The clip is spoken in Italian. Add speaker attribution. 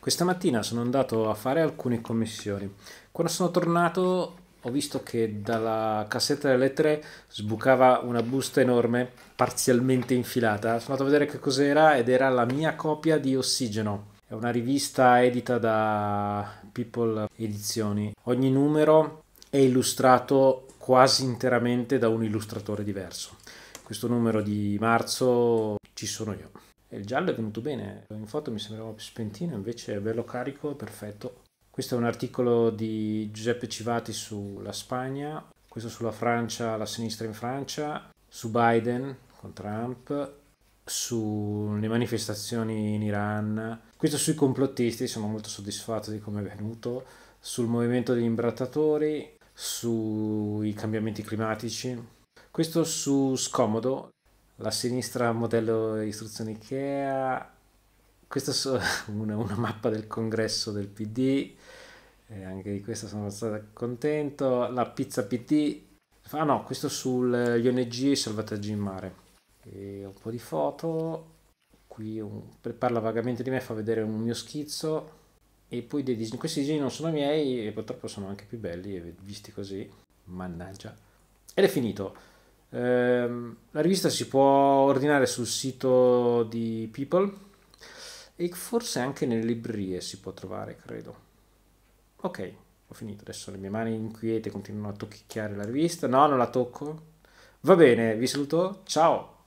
Speaker 1: Questa mattina sono andato a fare alcune commissioni. Quando sono tornato ho visto che dalla cassetta delle lettere sbucava una busta enorme, parzialmente infilata. Sono andato a vedere che cos'era ed era la mia copia di Ossigeno. È una rivista edita da People Edizioni. Ogni numero è illustrato quasi interamente da un illustratore diverso. Questo numero di marzo ci sono io il giallo è venuto bene, in foto mi sembrava più spentino, invece bello carico, perfetto. Questo è un articolo di Giuseppe Civati sulla Spagna, questo sulla Francia, la sinistra in Francia, su Biden con Trump, sulle manifestazioni in Iran, questo sui complottisti, sono molto soddisfatto di come è venuto, sul movimento degli imbrattatori, sui cambiamenti climatici, questo su Scomodo, la sinistra modello istruzioni Ikea, questa è una, una mappa del congresso del PD, eh, anche di questa sono stato contento, la pizza PD, ah no, questo sugli ONG e salvataggi in mare, e un po' di foto, qui un, parla vagamente di me, fa vedere un mio schizzo, e poi dei disegni, questi disegni non sono miei e purtroppo sono anche più belli e visti così, mannaggia. Ed è finito. Ehm, la rivista si può ordinare sul sito di People e forse anche nelle librerie si può trovare, credo. Ok, ho finito. Adesso le mie mani inquiete continuano a tocchicchiare la rivista. No, non la tocco. Va bene, vi saluto. Ciao.